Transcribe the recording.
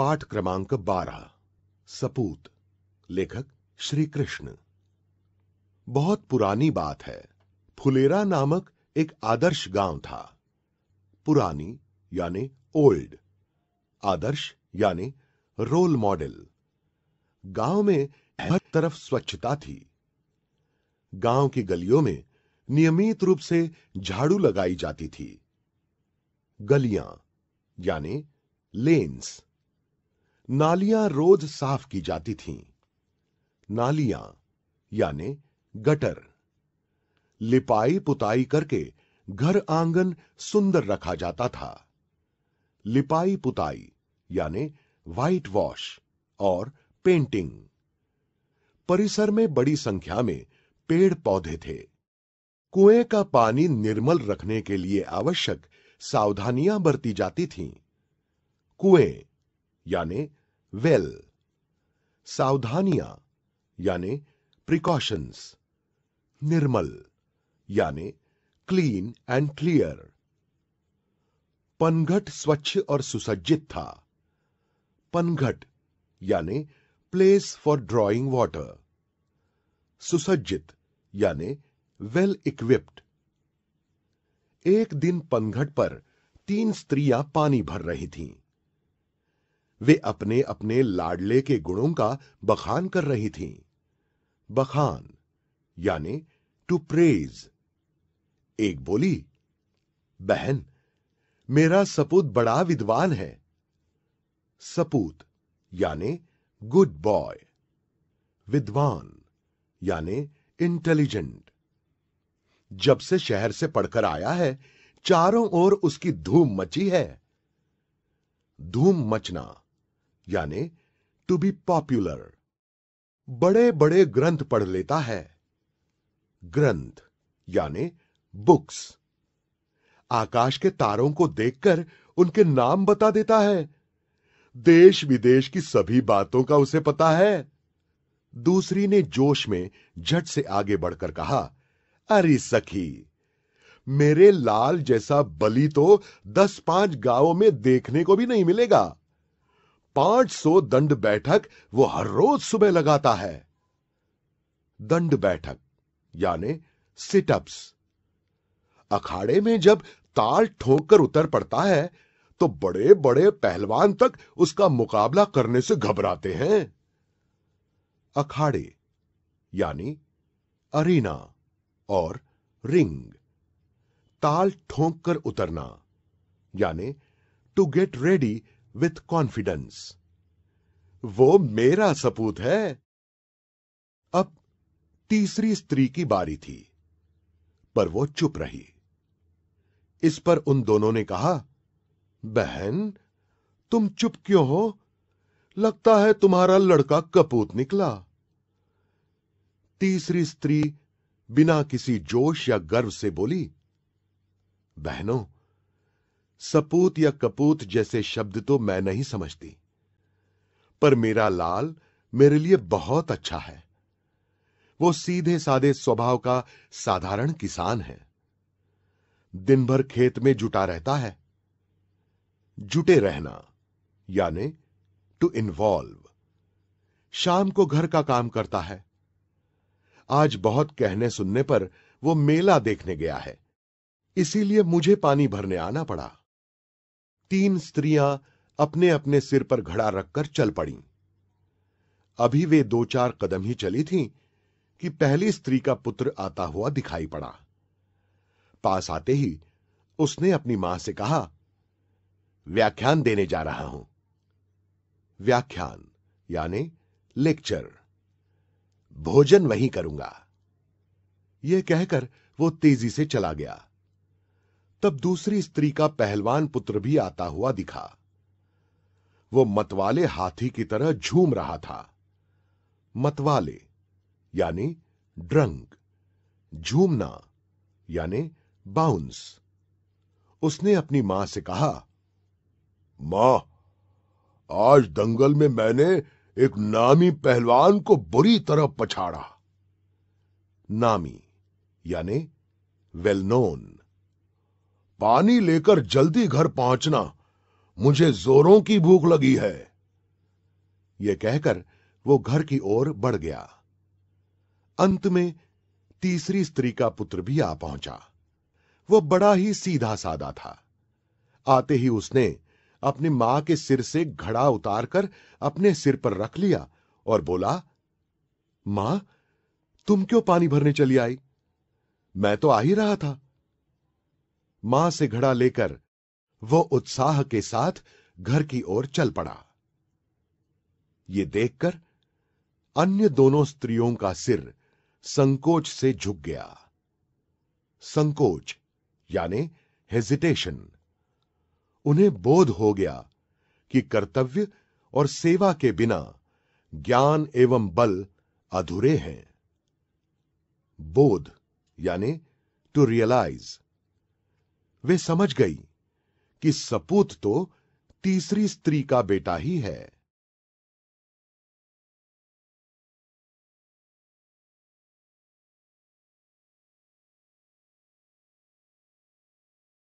पाठ क्रमांक 12 सपूत लेखक श्री कृष्ण बहुत पुरानी बात है फुलेरा नामक एक आदर्श गांव था पुरानी यानी ओल्ड आदर्श यानी रोल मॉडल गांव में हर तरफ स्वच्छता थी गांव की गलियों में नियमित रूप से झाड़ू लगाई जाती थी गलियां यानी लेन्स नालियां रोज साफ की जाती थीं नालियां यानी गटर लिपाई पुताई करके घर आंगन सुंदर रखा जाता था लिपाई पुताई यानी व्हाइट वॉश और पेंटिंग परिसर में बड़ी संख्या में पेड़ पौधे थे कुएं का पानी निर्मल रखने के लिए आवश्यक सावधानियां बरती जाती थीं कुएं यानी वेल सावधानियां यानी प्रिकॉशंस निर्मल यानी क्लीन एंड क्लियर पनघट स्वच्छ और सुसज्जित था पनघट यानी प्लेस फॉर ड्रॉइंग वाटर सुसज्जित यानी वेल इक्विप्ड एक दिन पनघट पर तीन स्त्रियां पानी भर रही थीं वे अपने अपने लाडले के गुणों का बखान कर रही थीं। बखान यानी टू प्रेज एक बोली बहन मेरा सपूत बड़ा विद्वान है सपूत यानी गुड बॉय विद्वान यानी इंटेलिजेंट जब से शहर से पढ़कर आया है चारों ओर उसकी धूम मची है धूम मचना यानी टू बी पॉपुलर बड़े बड़े ग्रंथ पढ़ लेता है ग्रंथ यानी बुक्स आकाश के तारों को देखकर उनके नाम बता देता है देश विदेश की सभी बातों का उसे पता है दूसरी ने जोश में झट से आगे बढ़कर कहा अरे सखी मेरे लाल जैसा बली तो दस पांच गांवों में देखने को भी नहीं मिलेगा 500 दंड बैठक वो हर रोज सुबह लगाता है दंड बैठक यानी सिटअप्स अखाड़े में जब ताल ठोक कर उतर पड़ता है तो बड़े बड़े पहलवान तक उसका मुकाबला करने से घबराते हैं अखाड़े यानी अरीना और रिंग ताल ठोंक कर उतरना यानी to get ready with confidence वो मेरा सपूत है अब तीसरी स्त्री की बारी थी पर वो चुप रही इस पर उन दोनों ने कहा बहन तुम चुप क्यों हो लगता है तुम्हारा लड़का कपूत निकला तीसरी स्त्री बिना किसी जोश या गर्व से बोली बहनों सपूत या कपूत जैसे शब्द तो मैं नहीं समझती पर मेरा लाल मेरे लिए बहुत अच्छा है वो सीधे साधे स्वभाव का साधारण किसान है दिन भर खेत में जुटा रहता है जुटे रहना यानी टू इन्वॉल्व शाम को घर का काम करता है आज बहुत कहने सुनने पर वो मेला देखने गया है इसीलिए मुझे पानी भरने आना पड़ा तीन स्त्रियां अपने अपने सिर पर घड़ा रखकर चल पड़ीं। अभी वे दो चार कदम ही चली थीं कि पहली स्त्री का पुत्र आता हुआ दिखाई पड़ा पास आते ही उसने अपनी मां से कहा व्याख्यान देने जा रहा हूं व्याख्यान यानी लेक्चर भोजन वहीं करूंगा यह कहकर वो तेजी से चला गया तब दूसरी स्त्री का पहलवान पुत्र भी आता हुआ दिखा वो मतवाले हाथी की तरह झूम रहा था मतवाले यानी ड्रंक झूमना यानी बाउंस उसने अपनी मां से कहा मां आज दंगल में मैंने एक नामी पहलवान को बुरी तरह पछाड़ा नामी यानी वेल नोन पानी लेकर जल्दी घर पहुंचना मुझे जोरों की भूख लगी है यह कहकर वो घर की ओर बढ़ गया अंत में तीसरी स्त्री का पुत्र भी आ पहुंचा वो बड़ा ही सीधा सादा था आते ही उसने अपनी मां के सिर से घड़ा उतारकर अपने सिर पर रख लिया और बोला मां तुम क्यों पानी भरने चली आई मैं तो आ ही रहा था मां से घड़ा लेकर वह उत्साह के साथ घर की ओर चल पड़ा ये देखकर अन्य दोनों स्त्रियों का सिर संकोच से झुक गया संकोच यानी हेजिटेशन उन्हें बोध हो गया कि कर्तव्य और सेवा के बिना ज्ञान एवं बल अधूरे हैं बोध यानी टू रियलाइज वे समझ गई कि सपूत तो तीसरी स्त्री का बेटा ही है